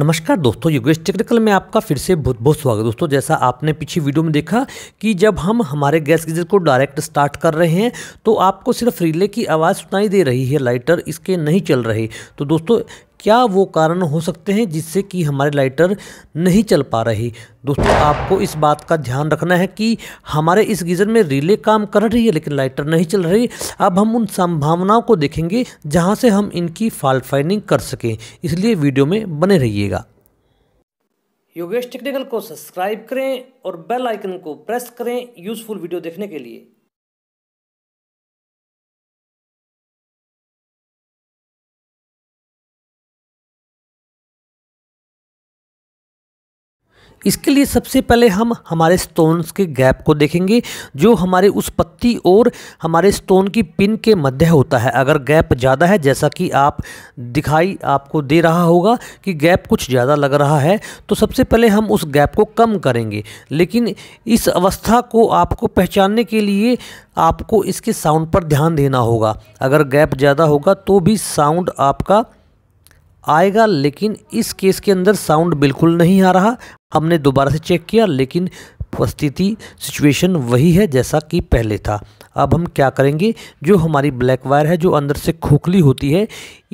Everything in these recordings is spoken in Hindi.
नमस्कार दोस्तों योगेश टेक्निकल में आपका फिर से बहुत बहुत स्वागत दोस्तों जैसा आपने पीछे वीडियो में देखा कि जब हम हमारे गैस गीजर को डायरेक्ट स्टार्ट कर रहे हैं तो आपको सिर्फ रिले की आवाज़ सुनाई दे रही है लाइटर इसके नहीं चल रहे तो दोस्तों क्या वो कारण हो सकते हैं जिससे कि हमारे लाइटर नहीं चल पा रही दोस्तों आपको इस बात का ध्यान रखना है कि हमारे इस गीज़र में रिले काम कर रही है लेकिन लाइटर नहीं चल रही अब हम उन संभावनाओं को देखेंगे जहां से हम इनकी फॉल्ट फाइंडिंग कर सकें इसलिए वीडियो में बने रहिएगा योगेश टेक्निकल को सब्सक्राइब करें और बेल आइकन को प्रेस करें यूज़फुल वीडियो देखने के लिए इसके लिए सबसे पहले हम हमारे स्टोन्स के गैप को देखेंगे जो हमारे उस पत्ती और हमारे स्टोन की पिन के मध्य होता है अगर गैप ज़्यादा है जैसा कि आप दिखाई आपको दे रहा होगा कि गैप कुछ ज़्यादा लग रहा है तो सबसे पहले हम उस गैप को कम करेंगे लेकिन इस अवस्था को आपको पहचानने के लिए आपको इसके साउंड पर ध्यान देना होगा अगर गैप ज़्यादा होगा तो भी साउंड आपका आएगा लेकिन इस केस के अंदर साउंड बिल्कुल नहीं आ रहा हमने दोबारा से चेक किया लेकिन स्थिति सिचुएशन वही है जैसा कि पहले था अब हम क्या करेंगे जो हमारी ब्लैक वायर है जो अंदर से खोखली होती है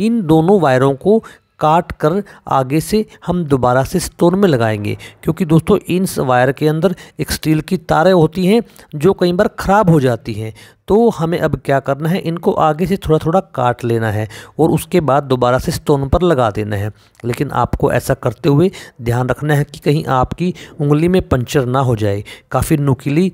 इन दोनों वायरों को काट कर आगे से हम दोबारा से स्टोर में लगाएंगे क्योंकि दोस्तों इन वायर के अंदर एक स्टील की तारें होती हैं जो कई बार ख़राब हो जाती हैं तो हमें अब क्या करना है इनको आगे से थोड़ा थोड़ा काट लेना है और उसके बाद दोबारा से स्टोन पर लगा देना है लेकिन आपको ऐसा करते हुए ध्यान रखना है कि कहीं आपकी उंगली में पंचर ना हो जाए काफ़ी नुकीली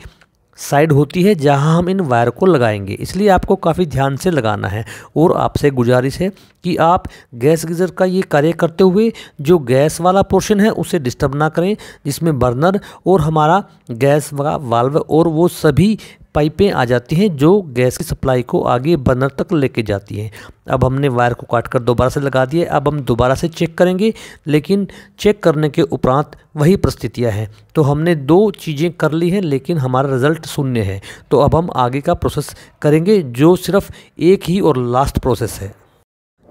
साइड होती है जहां हम इन वायर को लगाएंगे इसलिए आपको काफ़ी ध्यान से लगाना है और आपसे गुजारिश है कि आप गैस गीज़र का ये कार्य करते हुए जो गैस वाला पोर्शन है उसे डिस्टर्ब ना करें जिसमें बर्नर और हमारा गैस वाल्व और वो सभी पाइपें आ जाती हैं जो गैस की सप्लाई को आगे बर्नर तक लेके जाती हैं अब हमने वायर को काट कर दोबारा से लगा दिया अब हम दोबारा से चेक करेंगे लेकिन चेक करने के उपरांत वही परिस्थितियाँ हैं तो हमने दो चीज़ें कर ली हैं लेकिन हमारा रिज़ल्ट शून्य है तो अब हम आगे का प्रोसेस करेंगे जो सिर्फ एक ही और लास्ट प्रोसेस है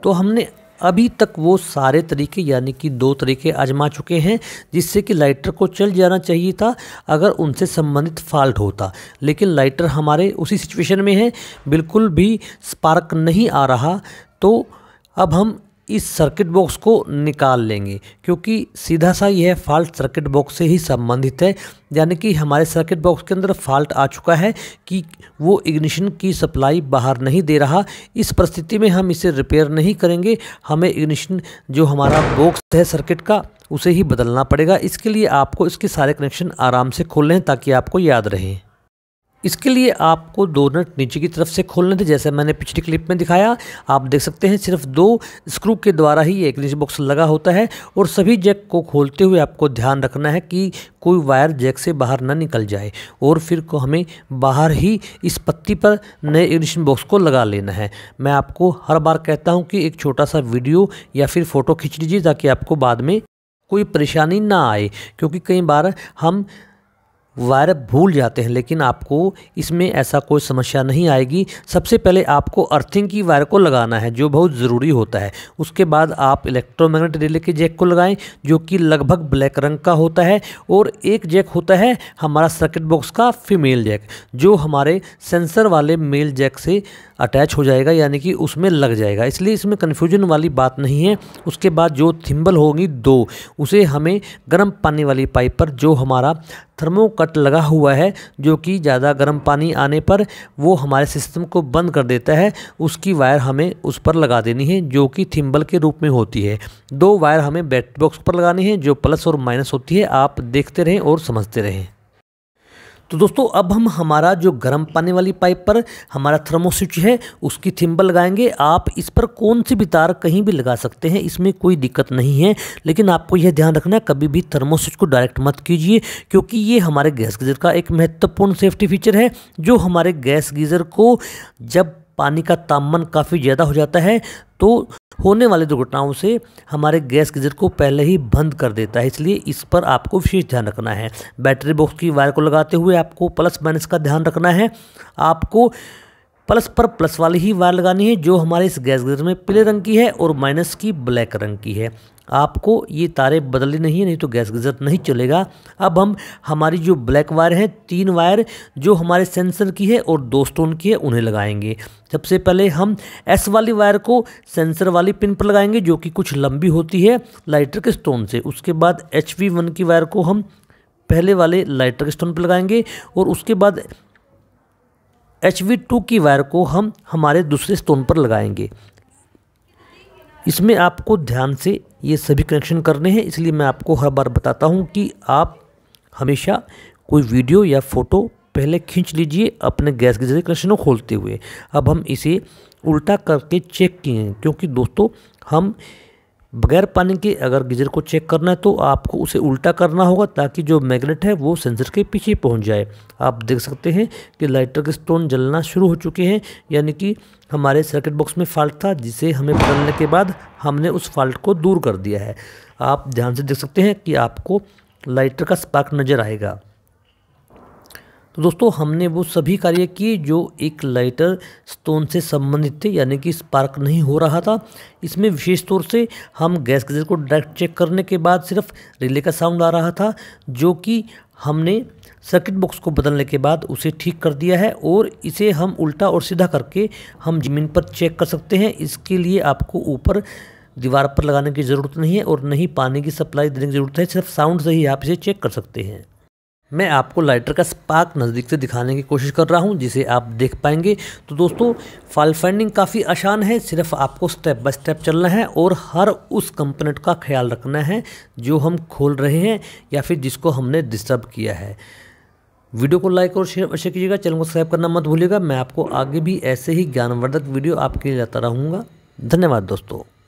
तो हमने अभी तक वो सारे तरीके यानी कि दो तरीके आजमा चुके हैं जिससे कि लाइटर को चल जाना चाहिए था अगर उनसे संबंधित फॉल्ट होता लेकिन लाइटर हमारे उसी सिचुएशन में है बिल्कुल भी स्पार्क नहीं आ रहा तो अब हम इस सर्किट बॉक्स को निकाल लेंगे क्योंकि सीधा सा यह फॉल्ट सर्किट बॉक्स से ही संबंधित है यानी कि हमारे सर्किट बॉक्स के अंदर फॉल्ट आ चुका है कि वो इग्निशन की सप्लाई बाहर नहीं दे रहा इस परिस्थिति में हम इसे रिपेयर नहीं करेंगे हमें इग्निशन जो हमारा बॉक्स है सर्किट का उसे ही बदलना पड़ेगा इसके लिए आपको इसके सारे कनेक्शन आराम से खोल लें ताकि आपको याद रहें इसके लिए आपको दो नट नीचे की तरफ से खोलने थे जैसे मैंने पिछली क्लिप में दिखाया आप देख सकते हैं सिर्फ दो स्क्रू के द्वारा ही एक निच बॉक्स लगा होता है और सभी जैक को खोलते हुए आपको ध्यान रखना है कि कोई वायर जैक से बाहर ना निकल जाए और फिर को हमें बाहर ही इस पत्ती पर नए इग्निशन बॉक्स को लगा लेना है मैं आपको हर बार कहता हूँ कि एक छोटा सा वीडियो या फिर फ़ोटो खींच लीजिए ताकि आपको बाद में कोई परेशानी ना आए क्योंकि कई बार हम वायर भूल जाते हैं लेकिन आपको इसमें ऐसा कोई समस्या नहीं आएगी सबसे पहले आपको अर्थिंग की वायर को लगाना है जो बहुत ज़रूरी होता है उसके बाद आप इलेक्ट्रोमैग्नेट रिले के जैक को लगाएं जो कि लगभग ब्लैक रंग का होता है और एक जैक होता है हमारा सर्किट बॉक्स का फीमेल जैक जो हमारे सेंसर वाले मेल जैक से अटैच हो जाएगा यानी कि उसमें लग जाएगा इसलिए इसमें कन्फ्यूजन वाली बात नहीं है उसके बाद जो थिम्बल होगी दो उसे हमें गर्म पानी वाली पाइप पर जो हमारा थर्मोकट लगा हुआ है जो कि ज़्यादा गर्म पानी आने पर वो हमारे सिस्टम को बंद कर देता है उसकी वायर हमें उस पर लगा देनी है जो कि थिम्बल के रूप में होती है दो वायर हमें बैटरी बॉक्स पर लगानी है जो प्लस और माइनस होती है आप देखते रहें और समझते रहें तो दोस्तों अब हम हमारा जो गर्म पानी वाली पाइप पर हमारा थर्मोस्विच है उसकी थिम्बल लगाएंगे आप इस पर कौन सी भी तार कहीं भी लगा सकते हैं इसमें कोई दिक्कत नहीं है लेकिन आपको यह ध्यान रखना है कभी भी थर्मोस्विच को डायरेक्ट मत कीजिए क्योंकि ये हमारे गैस गीज़र का एक महत्वपूर्ण सेफ्टी फीचर है जो हमारे गैस गीज़र को जब पानी का तापमान काफ़ी ज़्यादा हो जाता है तो होने वाली दुर्घटनाओं से हमारे गैस गीजर को पहले ही बंद कर देता है इसलिए इस पर आपको विशेष ध्यान रखना है बैटरी बॉक्स की वायर को लगाते हुए आपको प्लस माइनस का ध्यान रखना है आपको प्लस पर प्लस वाली ही वायर लगानी है जो हमारे इस गैस गजर में पीले रंग की है और माइनस की ब्लैक रंग की है आपको ये तारे बदलनी नहीं है नहीं तो गैस गजर नहीं चलेगा अब हम हमारी जो ब्लैक वायर है तीन वायर जो हमारे सेंसर की है और दो स्टोन की है उन्हें लगाएंगे सबसे पहले हम एस वाली वायर को सेंसर वाली पिन पर लगाएंगे जो कि कुछ लंबी होती है लाइटर के स्टोन से उसके बाद एच वन की वायर को हम पहले वाले लाइटर के स्टोन पर लगाएंगे और उसके बाद एच वी टू की वायर को हम हमारे दूसरे स्टोन पर लगाएंगे इसमें आपको ध्यान से ये सभी कनेक्शन करने हैं इसलिए मैं आपको हर बार बताता हूँ कि आप हमेशा कोई वीडियो या फ़ोटो पहले खींच लीजिए अपने गैस के जरिए कनेक्शन को खोलते हुए अब हम इसे उल्टा करके चेक किए क्योंकि दोस्तों हम बगैर पानी के अगर गीज़र को चेक करना है तो आपको उसे उल्टा करना होगा ताकि जो मैग्नेट है वो सेंसर के पीछे पहुंच जाए आप देख सकते हैं कि लाइटर के स्टोन जलना शुरू हो चुके हैं यानी कि हमारे सर्किट बॉक्स में फॉल्ट था जिसे हमें बदलने के बाद हमने उस फॉल्ट को दूर कर दिया है आप ध्यान से देख सकते हैं कि आपको लाइटर का स्पार्क नज़र आएगा तो दोस्तों हमने वो सभी कार्य किए जो एक लाइटर स्टोन से संबंधित थे यानी कि स्पार्क नहीं हो रहा था इसमें विशेष तौर से हम गैस गजर को डायरेक्ट चेक करने के बाद सिर्फ रिले का साउंड आ रहा था जो कि हमने सर्किट बॉक्स को बदलने के बाद उसे ठीक कर दिया है और इसे हम उल्टा और सीधा करके हम ज़मीन पर चेक कर सकते हैं इसके लिए आपको ऊपर दीवार पर लगाने की ज़रूरत नहीं है और नहीं पानी की सप्लाई देने की ज़रूरत है सिर्फ साउंड से ही आप इसे चेक कर सकते हैं मैं आपको लाइटर का स्पार्क नज़दीक से दिखाने की कोशिश कर रहा हूं जिसे आप देख पाएंगे तो दोस्तों फाइल फाइंडिंग काफ़ी आसान है सिर्फ आपको स्टेप बाय स्टेप चलना है और हर उस कंपोनेंट का ख्याल रखना है जो हम खोल रहे हैं या फिर जिसको हमने डिस्टर्ब किया है वीडियो को लाइक और शेयर अवश्य कीजिएगा चैनल को सब्सक्राइब करना मत भूलिएगा मैं आपको आगे भी ऐसे ही ज्ञानवर्धक वीडियो आपके लिए लाता रहूँगा धन्यवाद दोस्तों